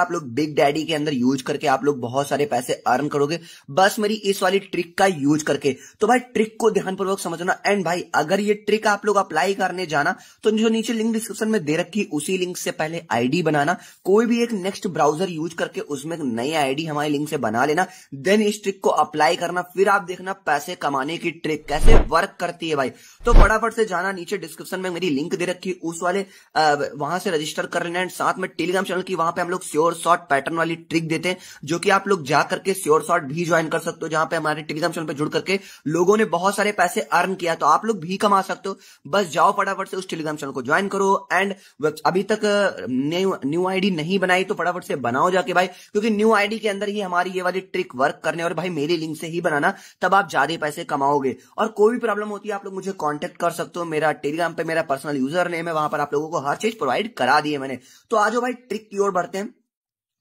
आप लोग big daddy के अंदर यूज करके आप लोग बहुत सारे पैसे अर्न करोगे बस मेरी इस वाली ट्रिक का यूज करके तो भाई ट्रिक को ध्यानपूर्वक समझना एंड भाई अगर ये ट्रिक आप लोग अप्लाई करने जाना तो जो नीचे लिंक डिस्क्रिप्शन में दे रखी उसी लिंक से पहले आईडी बनाना कोई भी एक नेक्स्ट ब्राउजर यूज करके उसमें नई आईडी हमारे लिंक से बना लेना देन इस ट्रिक को अप्लाई करना फिर आप देखना पैसे कमाने की ट्रिक कैसे वर्क करती है भाई तो फटाफट से जाना नीचे डिस्क्रिप्शन में मेरी लिंक दे रखी उस वाले वहां से रजिस्टर कर लेना एंड साथ में टेलीग्राम चैनल की वहां पर हम लोग श्योर शॉर्ट पैटर्न वाली ट्रिक देते हैं जो कि आप लोग जाकर के श्योर शॉर्ट भी ज्वाइन कर सकते हो जहां पे हमारे टेलीग्राम चैनल पे जुड़ करके लोगों ने बहुत सारे पैसे अर्न किया तो आप लोग भी कमा सकते हो बस जाओ फटाफट से उस टेलीग्राम चैनल को ज्वाइन करो एंड अभी तक न्यू आईडी नहीं बनाई तो फटाफट से बनाओ जाके भाई क्योंकि न्यू आईडी के अंदर ही हमारी ये वाली ट्रिक वर्क करने और भाई मेरे लिंक से ही बनाना तब आप ज्यादा पैसे कमाओगे और कोई भी प्रॉब्लम होती है आप लोग मुझे कॉन्टेक्ट कर सकते हो मेरा टेलीग्राम पे मेरा पर्सनल यूजर नेम है वहां पर आप लोगों को हर चीज प्रोवाइड करा दी है मैंने तो आज भाई ट्रिक की ओर बढ़ते हैं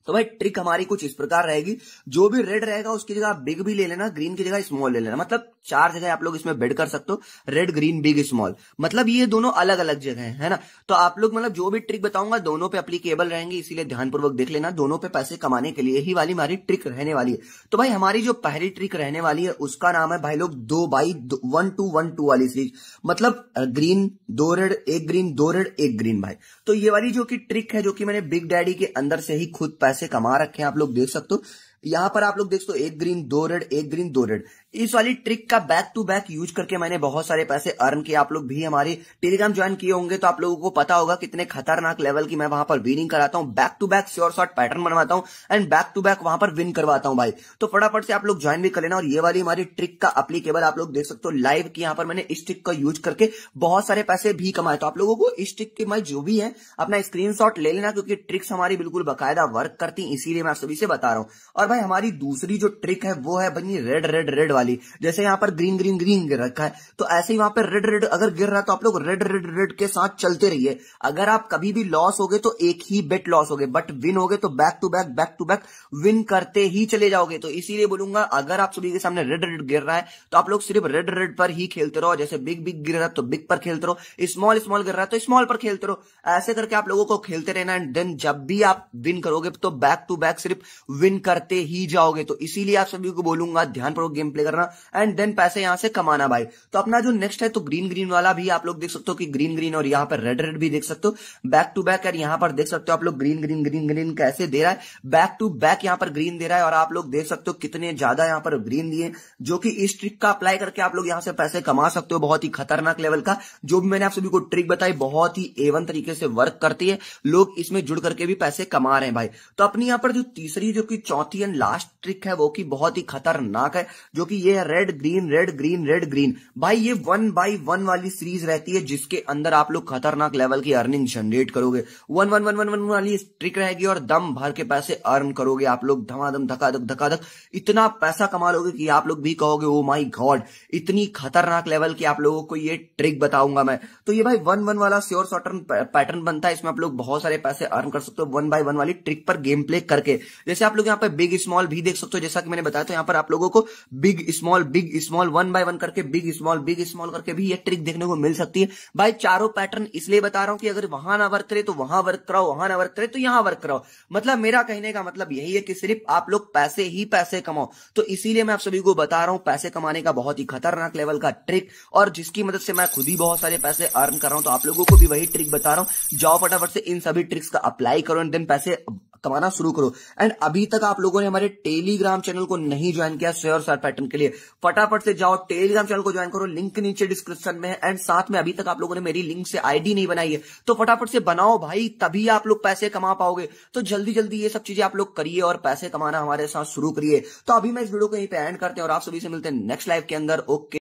तो भाई ट्रिक हमारी कुछ इस प्रकार रहेगी जो भी रेड रहेगा उसकी जगह बिग भी ले लेना ग्रीन की जगह स्मॉल ले लेना मतलब चार जगह आप लोग इसमें बेड कर सकते हो रेड ग्रीन बिग स्मॉल मतलब ये दोनों अलग अलग जगह है, ना तो आप लोग मतलब जो भी ट्रिक बताऊंगा दोनों पे अप्लीकेबल रहेंगे इसीलिए ध्यानपूर्वक देख लेना दोनों पे पैसे कमाने के लिए ही वाली हमारी ट्रिक रहने वाली है तो भाई हमारी जो पहली ट्रिक रहने वाली है उसका नाम है भाई लोग दो by one two one two वाली सीरीज मतलब ग्रीन दो रेड एक ग्रीन दो रेड एक ग्रीन भाई तो ये वाली जो की ट्रिक है जो कि मैंने बिग डैडी के अंदर से ही खुद पैसे कमा रखे हैं आप लोग देख सकते हो यहां पर आप लोग देख सो एक ग्रीन दो रेड एक ग्रीन दो रेड इस वाली ट्रिक का बैक टू बैक यूज करके मैंने बहुत सारे पैसे अर्न किए आप लोग भी हमारी टेलीग्राम ज्वाइन किए होंगे तो आप लोगों को पता होगा कितने खतरनाक लेवल की मैं वहां पर विनिंग कराता हूँ back to back sure shot pattern बनवाता हूँ एंड बैक टू बैक वहां पर विन करवाता हूँ भाई तो फटाफट से आप लोग ज्वाइन भी कर लेना और ये वाली हमारी ट्रिक का अप्लीकेबल आप लोग देख सकते हो लाइव की यहाँ पर मैंने इस ट्रिक का यूज करके बहुत सारे पैसे भी कमाए तो आप लोगों को इस ट्रिक की मैं जो भी है अपना स्क्रीन ले लेना क्योंकि ट्रिक्स हमारी बिल्कुल बाकायदा वर्क करती इसीलिए मैं आप सभी से बता रहा हूँ और भाई हमारी दूसरी जो ट्रिक है वो है बनी रेड रेड रेड वाली जैसे यहाँ पर ग्रीन ग्रीन ग्रीन गिर रखा है तो ऐसे ही वहां पर रेड रेड अगर गिर रहा है तो आप लोग रेड रेड रेड के साथ चलते रहिए अगर आप कभी भी लॉस हो गए तो एक ही बेट लॉस हो गए बट विन हो गए तो back to back back to back win करते ही चले जाओगे तो इसीलिए बोलूंगा अगर आप सभी के सामने रेड रेड गिर रहा है तो आप लोग सिर्फ रेड रेड पर ही खेलते रहो जैसे बिग बिग गिर रहा है तो बिग पर खेलते रहो स्मॉल स्मॉल गिर रहा है तो स्मॉल पर खेलते रहो ऐसे करके आप लोगों को खेलते रहना एंड देन जब भी आप विन करोगे तो बैक टू बैक सिर्फ विन करते ही जाओगे तो इसीलिए आप सभी को बोलूंगा ध्यान पूर्वक गेम प्ले करना एंड देन पैसे यहां से कमाना भाई तो अपना जो नेक्स्ट है तो ग्रीन ग्रीन वाला भी आप लोग देख सकते हो कि ग्रीन ग्रीन और यहाँ पर रेड रेड भी देख सकते हो बैक टू बैक एंड यहाँ पर देख सकते हो आप लोग ग्रीन ग्रीन ग्रीन ग्रीन कैसे दे रहा है बैक टू बैक यहाँ पर ग्रीन दे रहा है और आप लोग देख सकते हो कितने ज्यादा यहाँ पर ग्रीन दिए जो कि इस ट्रिक का अप्लाई करके आप लोग यहाँ से पैसे कमा सकते हो बहुत ही खतरनाक लेवल का जो भी मैंने आप सभी को ट्रिक बताई बहुत ही एवन तरीके से वर्क करती है लोग इसमें जुड़ करके भी पैसे कमा रहे हैं भाई तो अपनी यहाँ पर जो तीसरी जो कि चौथी एंड लास्ट ट्रिक है वो कि बहुत ही खतरनाक है जो कि ये red green red green red green भाई ये वन बाई वन वाली सीरीज रहती है जिसके अंदर आप लोग खतरनाक लेवल की अर्निंग जनरेट करोगे one one one one one वाली ट्रिक रहेगी और दम भर के पैसे अर्न करोगे आप लोग धमाधम धकाधक धकाधक इतना पैसा कमा लोगे कि आप लोग भी कहोगे ओ माई गॉड इतनी खतरनाक लेवल की आप लोगों को ये ट्रिक बताऊंगा मैं तो ये भाई वन वन वाला श्योर शॉर्टर्न पैटर्न बनता है इसमें आप लोग बहुत सारे पैसे अर्न कर सकते हो वन बाय वन वाली ट्रिक पर गेम प्ले करके जैसे आप लोग यहाँ पे बिग स्मॉल भी देख सकते हो जैसा कि मैंने बताया तो यहाँ पर आप लोगों को big small big small one by one करके बिग स्मॉल बिग स्मॉल करके भी ये ट्रिक देखने को मिल सकती है भाई चारों पैटर्न इसलिए बता रहा हूं कि अगर वहां ना वर्क करे तो वहां वर्क कराओ वहां ना वर्क करे तो यहां वर्क कराओ मतलब मेरा कहने का मतलब यही है कि सिर्फ आप लोग पैसे ही पैसे कमाओ तो इसीलिए मैं आप सभी को बता रहा हूं पैसे कमाने का बहुत ही खतरनाक लेवल का ट्रिक और जिसकी मदद से मैं खुद ही बहुत सारे पैसे अर्न कर रहा हूं तो आप लोगों को भी वही ट्रिक बता रहा हूं जाओ फटाफट से इन सभी ट्रिक्स का अप्लाई करो एंड देन पैसे कमाना शुरू करो एंड अभी तक आप लोगों ने हमारे टेलीग्राम चैनल को नहीं ज्वाइन किया शेयर सार पैटर्न के लिए फटाफट से जाओ टेलीग्राम चैनल को ज्वाइन करो लिंक नीचे डिस्क्रिप्शन में एंड साथ में अभी तक आप लोगों ने मेरी लिंक से आईडी नहीं बनाई है तो फटाफट से बनाओ भाई तभी आप लोग पैसे कमा पाओगे तो जल्दी जल्दी ये सब चीजें आप लोग करिए और पैसे कमाना हमारे साथ शुरू करिए तो अभी मैं इस वीडियो को यहीं पर एंड करते हैं और आप सभी से मिलते हैं नेक्स्ट लाइव के अंदर ओके